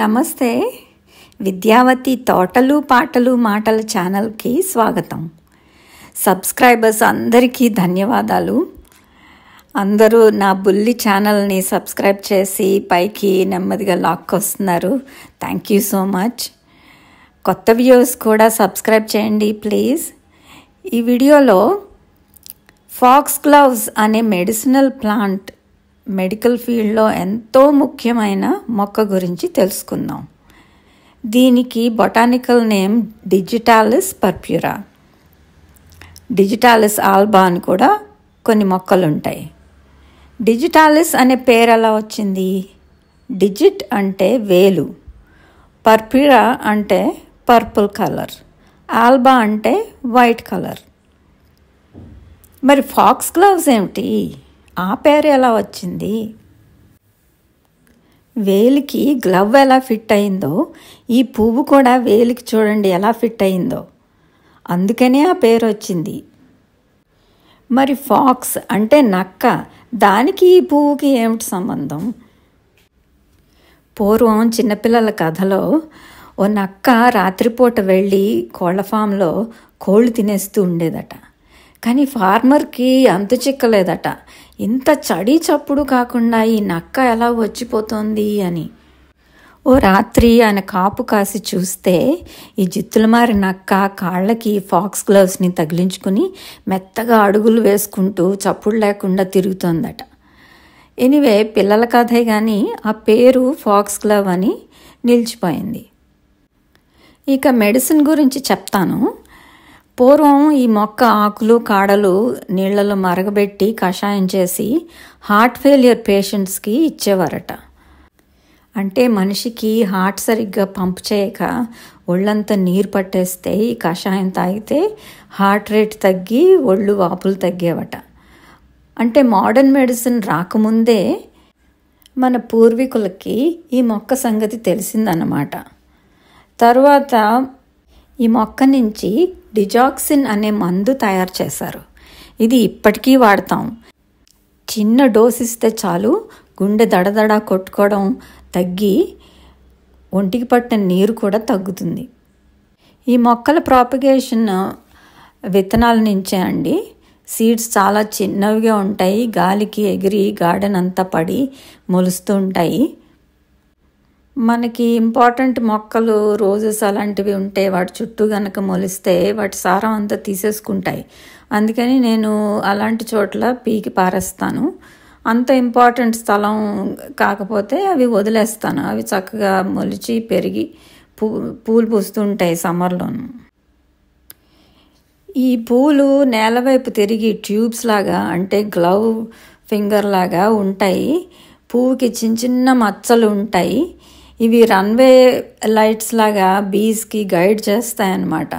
నమస్తే విద్యావతి తోటలు పాటలు మాటల ఛానల్కి స్వాగతం సబ్స్క్రైబర్స్ అందరికీ ధన్యవాదాలు అందరూ నా బుల్లి ఛానల్ని సబ్స్క్రైబ్ చేసి పైకి నెమ్మదిగా లాక్కొస్తున్నారు థ్యాంక్ యూ సో మచ్ కొత్త వ్యూస్ కూడా సబ్స్క్రైబ్ చేయండి ప్లీజ్ ఈ వీడియోలో ఫాక్స్ గ్లవ్స్ అనే మెడిసినల్ ప్లాంట్ మెడికల్ ఫీల్డ్లో ఎంతో ముఖ్యమైన మొక్క గురించి తెలుసుకుందాం దీనికి botanical name digitalis purpurea digitalis alba అని కూడా కొన్ని మొక్కలు ఉంటాయి డిజిటాలిస్ అనే పేరు ఎలా వచ్చింది డిజిట్ అంటే వేలు పర్ప్యూరా అంటే పర్పుల్ కలర్ ఆల్బా అంటే వైట్ కలర్ మరి ఫాక్స్ గ్లవ్స్ ఏమిటి ఆ పేరు ఎలా వచ్చింది వేలికి గ్లవ్ ఎలా ఫిట్ అయిందో ఈ పువ్వు కూడా వేలికి చూడండి ఎలా ఫిట్ అయిందో అందుకనే ఆ పేరు వచ్చింది మరి ఫాక్స్ అంటే నక్క దానికి ఈ పువ్వుకి ఏమిటి సంబంధం పూర్వం చిన్నపిల్లల కథలో ఓ నక్క రాత్రిపూట వెళ్ళి కోళ్ల ఫామ్లో కోళ్ళు తినేస్తూ ఉండేదట కానీ ఫార్మర్కి అంతు చిక్కలేదట ఇంత చడి చప్పుడు కాకుండా ఈ నక్క ఎలా వచ్చిపోతోంది అని ఓ రాత్రి ఆయన కాపు కాసి చూస్తే ఈ జిత్తులమారి నక్క కాళ్ళకి ఫాక్స్ గ్లవ్స్ని తగిలించుకుని మెత్తగా అడుగులు వేసుకుంటూ చప్పుడు లేకుండా తిరుగుతోందట ఎనివే పిల్లల కథే కానీ ఆ పేరు ఫాక్స్ గ్లవ్ అని నిలిచిపోయింది ఇక మెడిసిన్ గురించి చెప్తాను పూర్వం ఈ మొక్క ఆకులు కాడలు నీళ్లలో మరగబెట్టి కషాయం చేసి హార్ట్ ఫెయిల్యూర్ పేషెంట్స్కి ఇచ్చేవారట అంటే మనిషికి హార్ట్ సరిగ్గా పంప్ చేయక ఒళ్ళంతా నీరు పట్టేస్తే ఈ కషాయం తాగితే హార్ట్ రేట్ తగ్గి ఒళ్ళు వాపులు తగ్గేవట అంటే మోడర్న్ మెడిసిన్ రాకముందే మన పూర్వీకులకి ఈ మొక్క సంగతి తెలిసిందన్నమాట తర్వాత ఈ మొక్క నుంచి డిజాక్సిన్ అనే మందు తయారు చేశారు ఇది ఇప్పటికీ వాడతాం చిన్న డోస్ ఇస్తే చాలు గుండె దడదడ కొట్టుకోవడం తగ్గి ఒంటికి పట్టిన నీరు కూడా తగ్గుతుంది ఈ మొక్కల ప్రాపగేషన్ విత్తనాల నుంచే అండి సీడ్స్ చాలా చిన్నవిగా ఉంటాయి గాలికి ఎగిరి గార్డెన్ అంతా పడి మొలుస్తూ ఉంటాయి మనకి ఇంపార్టెంట్ మొక్కలు రోజెస్ అలాంటివి ఉంటే వాటి చుట్టూ కనుక మొలిస్తే వాటి సారం అంతా తీసేసుకుంటాయి అందుకని నేను అలాంటి చోట్ల పీకి పారేస్తాను అంత ఇంపార్టెంట్ స్థలం కాకపోతే అవి వదిలేస్తాను అవి చక్కగా మొలిచి పెరిగి పూ పూలు పూస్తుంటాయి సమ్మర్లోను ఈ పూలు నేల వైపు తిరిగి ట్యూబ్స్ లాగా అంటే గ్లవ్ ఫింగర్ లాగా ఉంటాయి పువ్వుకి చిన్న చిన్న మచ్చలు ఉంటాయి ఇవి రన్వే లైట్స్ లాగా బీస్కి గైడ్ చేస్తాయన్నమాట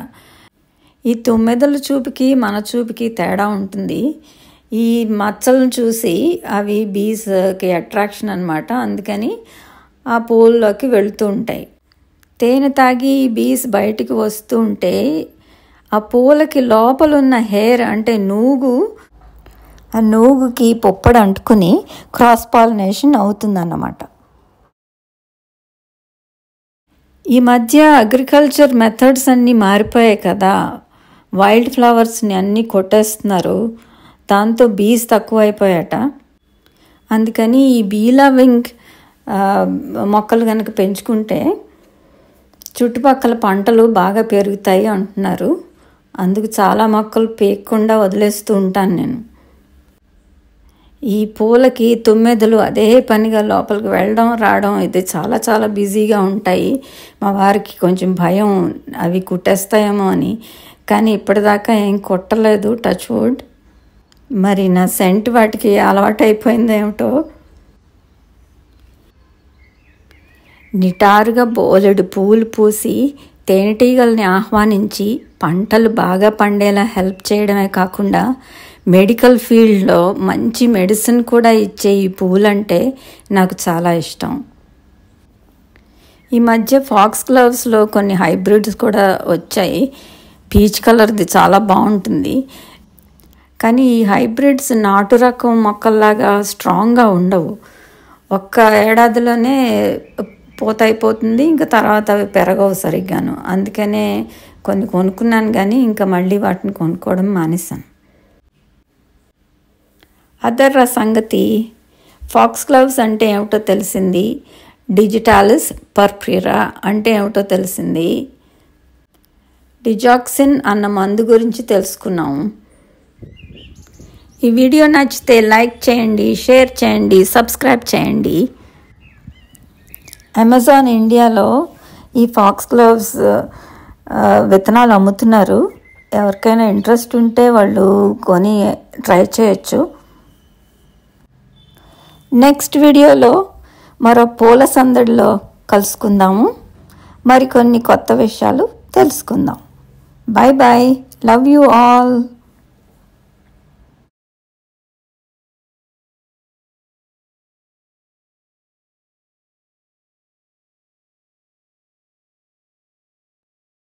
ఈ తుమ్మెదల చూపుకి మన చూపుకి తేడా ఉంటుంది ఈ మచ్చలను చూసి అవి బీస్కి అట్రాక్షన్ అనమాట అందుకని ఆ పూల్లోకి వెళుతూ ఉంటాయి తేనె తాగి ఈ బీస్ బయటికి వస్తూ ఉంటే ఆ పూలకి లోపల ఉన్న హెయిర్ అంటే నూగు ఆ నూగుకి పొప్పడు అంటుకుని క్రాస్ పాలినేషన్ అవుతుందన్నమాట ఈ మధ్య అగ్రికల్చర్ మెథడ్స్ అన్నీ మారిపోయాయి కదా వైల్డ్ ఫ్లవర్స్ని అన్నీ కొట్టేస్తున్నారు దాంతో బీస్ తక్కువైపోయాట అందుకని ఈ బీ లవింగ్ మొక్కలు కనుక పెంచుకుంటే చుట్టుపక్కల పంటలు బాగా పెరుగుతాయి అంటున్నారు అందుకు చాలా మొక్కలు పేయకుండా వదిలేస్తూ ఉంటాను నేను ఈ పూలకి తుమ్మెదలు అదే పనిగా లోపలికి వెళ్ళడం రావడం అయితే చాలా చాలా బిజీగా ఉంటాయి మా వారికి కొంచెం భయం అవి కుట్టేస్తాయేమో అని కానీ ఇప్పటిదాకా ఏం కుట్టలేదు టచ్ వుడ్ మరి నా సెంట్ వాటికి అలవాటు అయిపోయిందేమిటో నిటారుగా బోలెడు పూలు పూసి తేనెటీగల్ని ఆహ్వానించి పంటలు బాగా పండేలా హెల్ప్ చేయడమే కాకుండా మెడికల్ ఫీల్డ్లో మంచి మెడిసిన్ కూడా ఇచ్చే ఈ పూలంటే నాకు చాలా ఇష్టం ఈ మధ్య ఫాక్స్ గ్లవ్స్లో కొన్ని హైబ్రిడ్స్ కూడా వచ్చాయి పీచ్ కలర్ది చాలా బాగుంటుంది కానీ ఈ హైబ్రిడ్స్ నాటు రకం మొక్కల్లాగా స్ట్రాంగ్గా ఉండవు ఒక్క ఏడాదిలోనే పూత అయిపోతుంది ఇంకా తర్వాత అవి పెరగవు సరిగ్గాను అందుకనే కొన్ని కొనుక్కున్నాను కానీ ఇంకా మళ్ళీ వాటిని కొనుక్కోవడం మానేశాను అదర్ర సంగతి ఫాక్స్ గ్లవ్స్ అంటే ఏమిటో తెలిసింది డిజిటాలిస్ పర్ఫ్యూరా అంటే ఏమిటో తెలిసింది డిజాక్సిన్ అన్న మందు గురించి తెలుసుకున్నాం ఈ వీడియో నచ్చితే లైక్ చేయండి షేర్ చేయండి సబ్స్క్రైబ్ చేయండి అమెజాన్ ఇండియాలో ఈ ఫాక్స్ గ్లవ్స్ విత్తనాలు అమ్ముతున్నారు ఎవరికైనా ఇంట్రెస్ట్ ఉంటే వాళ్ళు కొని ట్రై చేయొచ్చు నెక్స్ట్ వీడియోలో మరో పూల సందడిలో కలుసుకుందాము మరికొన్ని కొత్త విషయాలు తెలుసుకుందాం bye bye love you all